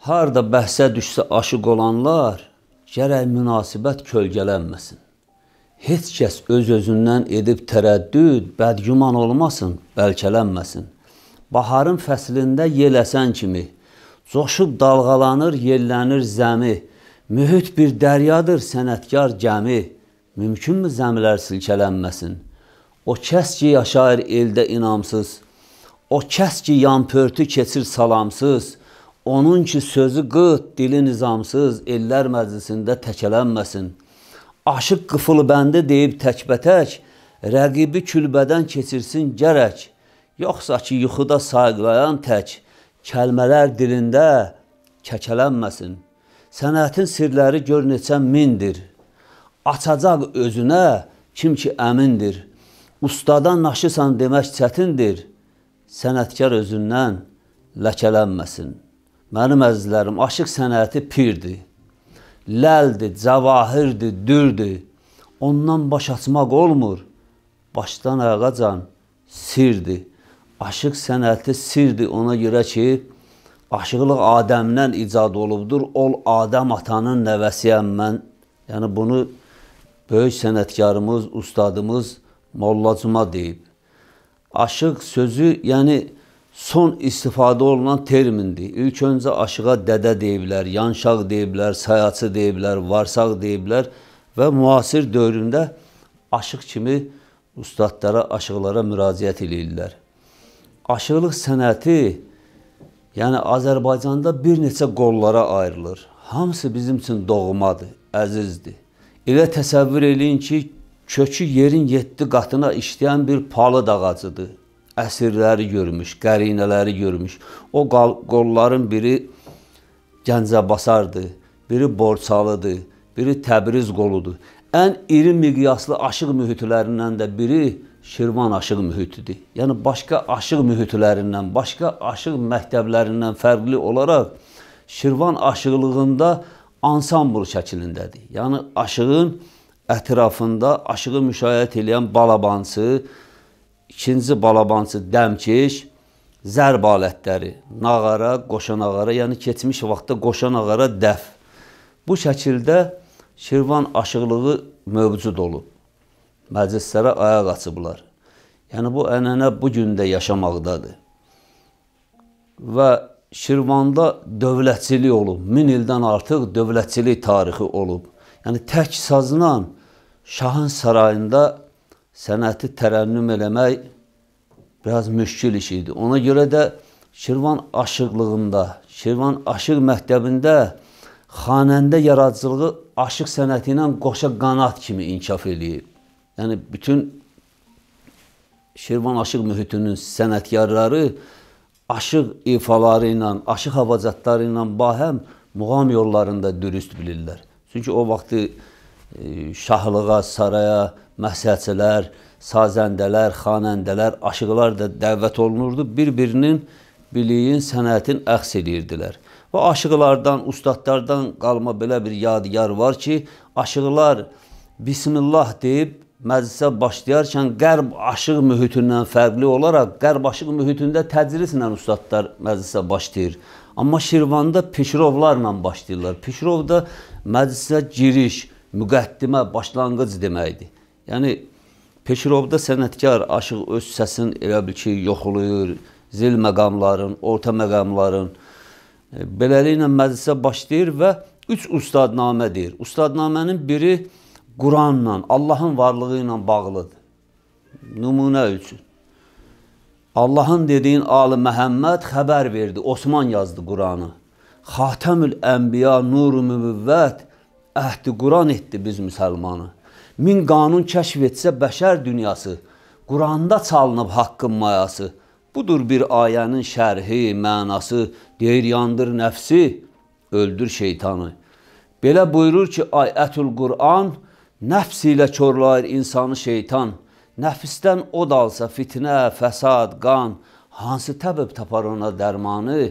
harda bəhsə düşsə aşıq olanlar gərək münasibət kölgələnməsin. Heç kəs öz-özündən edib tərəddüd, bədgüman olmasın, bəlkələnməsin. Baharın fəslində yeləsən kimi, coşub dalğalanır, yellənir zəmi. Mühit bir dəryadır, sənətkar gəmi. Mümkünmü zəmilər silkələnməsin? O kəs ki, yaşayır eldə inamsız, o kəs ki, yan pörtü keçir salamsız, Onun ki sözü qıt, dili nizamsız, ellər məclisində təkələnməsin. Aşıq qıfılı bəndi deyib təkbətək, rəqibi külbədən keçirsin gərək. Yoxsa ki, yuxuda sayqlayan tək, kəlmələr dilində kəkələnməsin. Sənətin sirləri gör neçə mindir. Açacaq özünə kim ki əmindir. Ustadan naşısan demək çətindir. Sənətkar özündən ləkələnməsin.'' Mənim əzizlərim, aşıq sənəti pirdir. Ləldir, cavahirdir, dürdür. Ondan baş açmaq olmur. Başdan ayağacan sirdir. Aşıq sənəti sirdir ona görə ki, aşıqlıq Adəmdən icad olubdur. Ol Adəm atanın nəvəsiyəm mən. Yəni bunu böyük sənətkarımız, ustadımız Molla Cuma deyib. Aşıq sözü, yəni son istifadə olunan termindir. İlk öncə aşığa dədə deyiblər, yanşaq deyiblər, sayaçı deyiblər, varsaq deyiblər və müasir dövründə aşıq kimi ustadlara, aşıqlara müraciət eləyirlər. Aşıqlıq sənəti yəni Azərbaycanda bir neçə qollara ayrılır. Hamısı bizim üçün doğmadır, əzizdir. Elə təsəvvür eləyin ki, kökü yerin 7 qatına işləyən bir palıd ağacıdır əsirləri görmüş, qərinələri görmüş. O qolların biri Gəncəbasardır, biri Borçalıdır, biri Təbriz qoludur. Ən iri miqyaslı aşıq mühitlərindən də biri Şirvan aşıq mühitidir. Yəni başqa aşıq mühitlərindən, başqa aşıq məktəblərindən fərqli olaraq Şirvan aşıqlığında ansambl şəklindədir. Yəni aşığın ətrafında aşığı müşayiət edən balabançı, ikinci balabançı dəmkeş, zərb alətləri, nağara, qoşan ağara, yəni keçmiş vaxtda qoşan ağara dəf. Bu şəkildə Şirvan aşıqlığı mövcud olub. Məclislərə ayaq açıblar. Yəni bu ənənə bu gün də yaşamaqdadır. Və Şirvanda dövlətçilik olub. 1000 ildən artıq dövlətçilik tarixi olub. Yəni tək sazla şahın sarayında sənəti tərənnüm eləmək biraz müşkül iş idi. Ona görə də Şirvan aşıqlığında, Şirvan aşıq məktəbində xanəndə yaradıcılığı aşıq sənəti ilə qoşa qanat kimi inkişaf eləyib. Yəni bütün Şirvan aşıq mühitinin sənətkarları aşıq ifaları ilə, aşıq havacatları ilə bahəm muğam yollarında dürüst bilirlər. Çünki o vaxtı e, şahlığa, saraya, məhsəlçilər, sazəndələr, xanəndələr, aşıqlar da dəvət olunurdu. Bir-birinin biliyin, sənətin əxs edirdilər. Və aşıqlardan, ustadlardan qalma belə bir yadigar var ki, aşıqlar Bismillah deyib məclisə başlayarkən qərb aşıq mühitindən fərqli olaraq qərb aşıq mühitində tədrislə ustadlar məclisə başlayır. Amma Şirvanda Pişrovlarla başlayırlar. Pişrov da məclisə giriş, müqəddimə, başlanğıc deməkdir. Yəni Peşirovda sənətkar aşıq öz səsin elə bil ki, yoxlayır, zil məqamların, orta məqamların. E, beləliklə məclisə başlayır və üç ustadnamə deyir. Ustadnamənin biri Quranla, Allahın varlığı ilə bağlıdır. Nümunə üçün. Allahın dediyin Ali Məhəmməd xəbər verdi, Osman yazdı Quranı. Xatəmül Ənbiya, Nuru Mübüvvət, əhd-i Quran etdi biz müsəlmanı min qanun kəşf etsə bəşər dünyası, Quranda çalınıb haqqın mayası. Budur bir ayənin şərhi, mənası, deyir yandır nəfsi, öldür şeytanı. Belə buyurur ki, ayətül Qur'an nəfs ilə körlayır insanı şeytan. Nəfisdən od alsa fitnə, fəsad, qan, hansı təbib tapar ona dərmanı?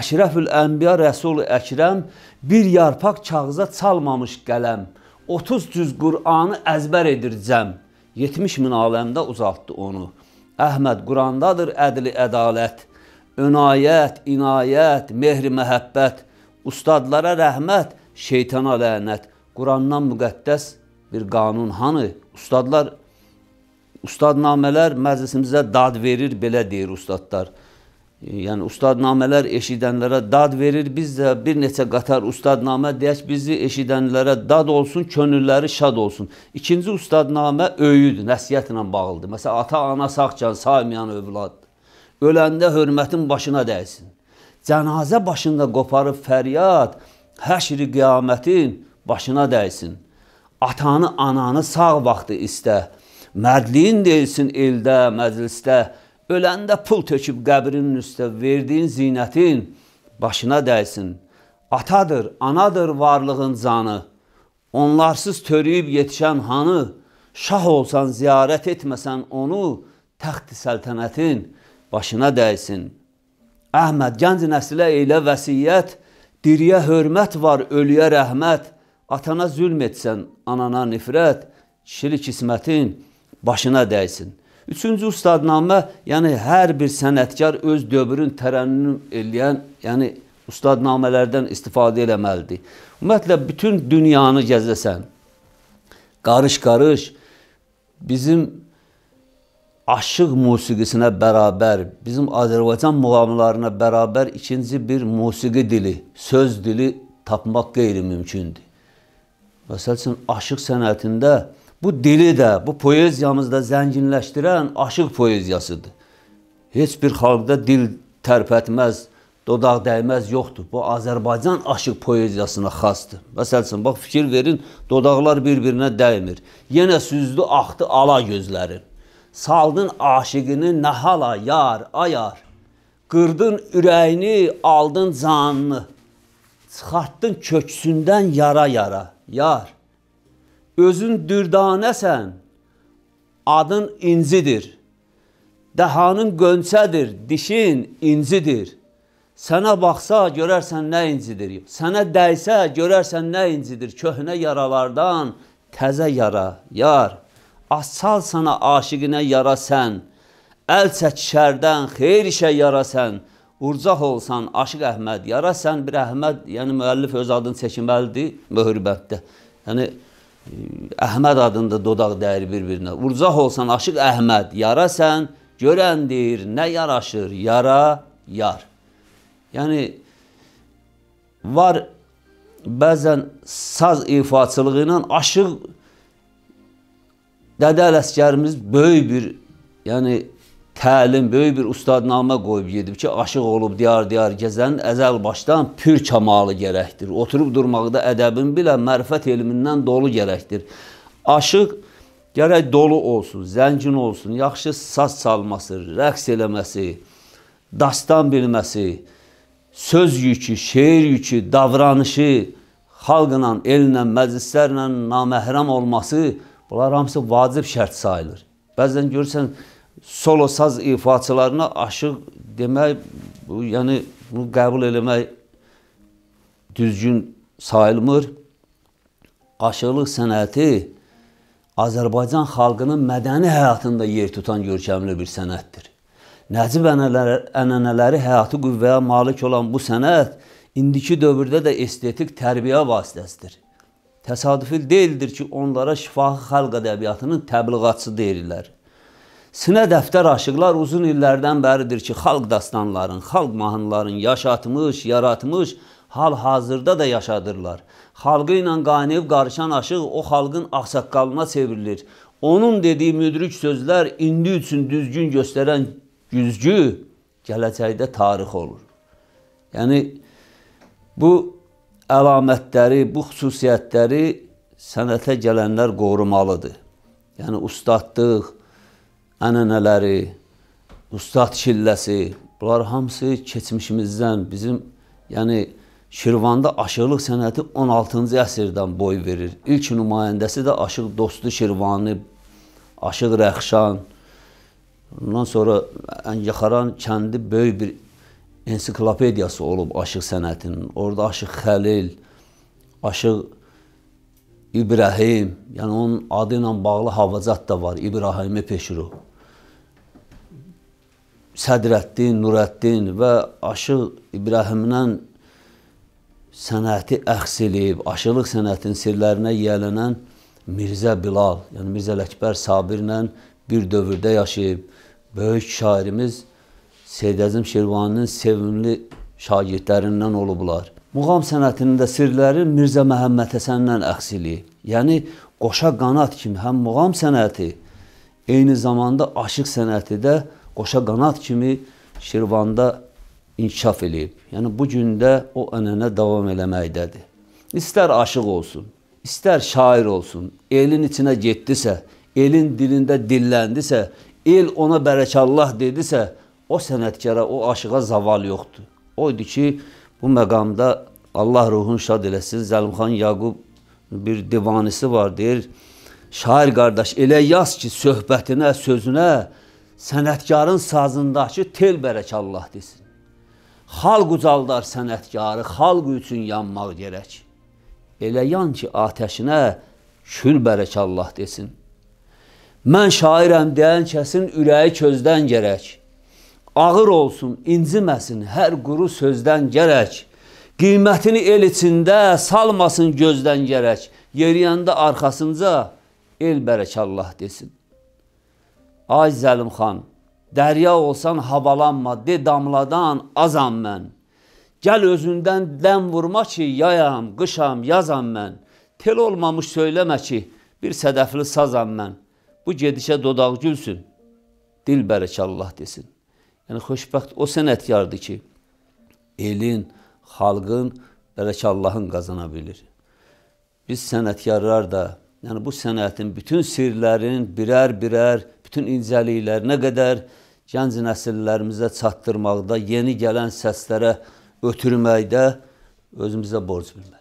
Əşrəfül Ənbiya Rəsul-i Əkrəm bir yarpaq kağıza çalmamış qələm. 30 cüz Qur'anı əzbər edircəm. 70 min aləmdə uzatdı onu. Əhməd Qurandadır ədli ədalət, önayət, inayət, mehri məhəbbət, ustadlara rəhmət, şeytana lənət. Qurandan müqəddəs bir qanun hanı? Ustadlar ustadnamələr məclisimizə dad verir, belə deyir ustadlar yəni ustadnamələr eşidənlərə dad verir. Biz də bir neçə qatar ustadnamə deyək, bizi eşidənlərə dad olsun, könülləri şad olsun. İkinci ustadnamə öyüdür, nəsihətlə bağlıdır. Məsələn, ata-ana sağkən saymayan övladdır. Öləndə hörmətin başına dəysin. Cənazə başında qoparıb fəryad, həşri qiyamətin başına dəysin. Atanı, ananı sağ vaxtı istə. Mərdliyin deyilsin eldə, məclisdə. Öləndə pul töküb qəbrinin üstə verdiyin zinətin başına dəysin. Atadır, anadır varlığın canı. Onlarsız törüyüb yetişən hanı, şah olsan ziyarət etməsən onu, təxt-i səltənətin başına dəysin. Əhməd gənc nəslə elə vəsiyyət, diriyə hörmət var, ölüyə rəhmət. Atana zülm etsən, anana nifrət, kişilik qismətin başına dəysin. Üçüncü ustadnamə, yəni hər bir sənətkar öz dövrün tərənnüm eləyən, yəni ustadnamələrdən istifadə eləməlidir. Ümumiyyətlə, bütün dünyanı gəzəsən, qarış-qarış bizim aşıq musiqisinə bərabər, bizim Azərbaycan muğamlarına bərabər ikinci bir musiqi dili, söz dili tapmaq qeyri-mümkündür. Məsəl üçün, aşıq sənətində bu dili də, bu poeziyamızı da zənginləşdirən aşıq poeziyasıdır. Heç bir xalqda dil tərpətməz, dodaq dəyməz yoxdur. Bu Azərbaycan aşıq poeziyasına xasdır. Məsəl üçün bax fikir verin, dodaqlar bir-birinə dəymir. Yenə süzdü axdı ala gözlərin. Saldın aşiqini nahala yar, ayar. Qırdın ürəyini, aldın canını. Çıxartdın köksündən yara yara. Yar özün dürdanəsən, adın incidir. Dəhanın gönçədir, dişin incidir. Sənə baxsa görərsən nə incidir. Sənə dəysə görərsən nə incidir. Köhnə yaralardan təzə yara, yar. Açsal sana aşiqinə yara sən. Əl çək şərdən, xeyir işə yara sən. Urcaq olsan, Aşıq Əhməd yara sən bir Əhməd, yəni müəllif öz adını çəkməlidir möhürbətdə. Yəni Əhməd adında dodaq dəyir bir-birinə. Urcaq olsan aşıq Əhməd, yara sən görəndir, nə yaraşır, yara, yar. Yəni, var bəzən saz ifaçılığı ilə aşıq dədə ələskərimiz böyük bir, yəni, təlim, böyük bir ustadnamə qoyub gedib ki, aşıq olub diyar-diyar gəzən əzəl başdan pür kamalı gərəkdir. Oturub durmaqda ədəbin bilə mərifət elmindən dolu gərəkdir. Aşıq gərək dolu olsun, zəngin olsun, yaxşı saz çalması, rəqs eləməsi, dastan bilməsi, söz yükü, şeir yükü, davranışı, xalqla, ellə, məclislərlə naməhrəm olması, bunlar hamısı vacib şərt sayılır. Bəzən görürsən, solo saz ifaçılarına aşıq demək, bu, yəni bunu qəbul eləmək düzgün sayılmır. Aşığlıq sənəti Azərbaycan xalqının mədəni həyatında yer tutan görkəmli bir sənətdir. Nəcib ənənələri həyati qüvvəyə malik olan bu sənət indiki dövrdə də estetik tərbiyə vasitəsidir. Təsadüfi deyildir ki, onlara şifahi xalq ədəbiyyatının təbliğatçı deyirlər. Sinə dəftər aşıqlar uzun illərdən bəridir ki, xalq dastanların, xalq mahnıların yaşatmış, yaratmış, hal-hazırda da yaşadırlar. Xalqı ilə qanib qarışan aşıq o xalqın ağsaqqalına çevrilir. Onun dediyi müdrik sözlər indi üçün düzgün göstərən güzgü gələcəkdə tarix olur. Yəni bu əlamətləri, bu xüsusiyyətləri sənətə gələnlər qorumalıdır. Yəni ustadlıq, ənənələri, ustad şilləsi, bunlar hamısı keçmişimizdən bizim, yəni Şirvanda aşığılıq sənəti 16-cı əsrdən boy verir. İlk nümayəndəsi də Aşıq Dostu Şirvani, Aşıq Rəxşan. Ondan sonra Əngaxaran kəndi böyük bir ensiklopediyası olub aşıq sənətinin. Orada Aşıq Xəlil, Aşıq İbrahim, yəni onun adı ilə bağlı havacat da var, İbrahimi Peşirov. Sədrəddin, Nurəddin və Aşıq İbrahimdən sənəti əxsilib, aşılıq sənətinin sirlərinə yiyələnən Mirzə Bilal, yəni Mirzə Ləkbər Sabirlə bir dövrdə yaşayıb. Böyük şairimiz Seyyid Əzim Şirvaninin sevimli şagirdlərindən olublar. Muğam sənətinin də sirləri Mirzə Məhəmməd Həsənlə əxsiliyib. Yəni qoşa qanat kimi həm muğam sənəti, eyni zamanda aşıq sənəti də əxsiliyib qoşa qanat kimi Şirvanda inkişaf eləyib. Yəni bu gündə o ənənə davam eləməkdədir. İstər aşıq olsun, istər şair olsun, elin içinə getdisə, elin dilində dilləndisə, el ona bərəkallah dedisə, o sənətkara, o aşığa zaval yoxdur. O idi ki, bu məqamda Allah ruhun şad eləsin, Zəlimxan Yaqub bir divanisi var, deyir, şair qardaş, elə yaz ki, söhbətinə, sözünə, sənətkarın sazındakı tel bərək Allah desin. Xalq ucaldar sənətkarı, xalq üçün yanmaq gerək. Elə yan ki, atəşinə kül bərək Allah desin. Mən şairəm deyən kəsin ürəyi közdən gərək. Ağır olsun, inciməsin hər quru sözdən gərək. Qiymətini el içində salmasın gözdən gərək. Yeriyəndə arxasınca el bərək Allah desin. Ay Zəlimxan, dərya olsan havalanma, de damladan azam mən. Gəl özündən dəm vurma ki, yayam, qışam, yazam mən. Tel olmamış söyləmə ki, bir sədəfli sazam mən. Bu gedişə dodaq gülsün, dil bərək Allah desin. Yəni, xoşbəxt o sənətkardır ki, elin, xalqın, bəlkə Allahın qazana bilir. Biz sənətkarlar da, yəni bu sənətin bütün sirlərin birər-birər bütün incəliklərinə qədər gənc nəsillərimizə çatdırmaqda, yeni gələn səslərə ötürməkdə özümüzə borc bilməliyik.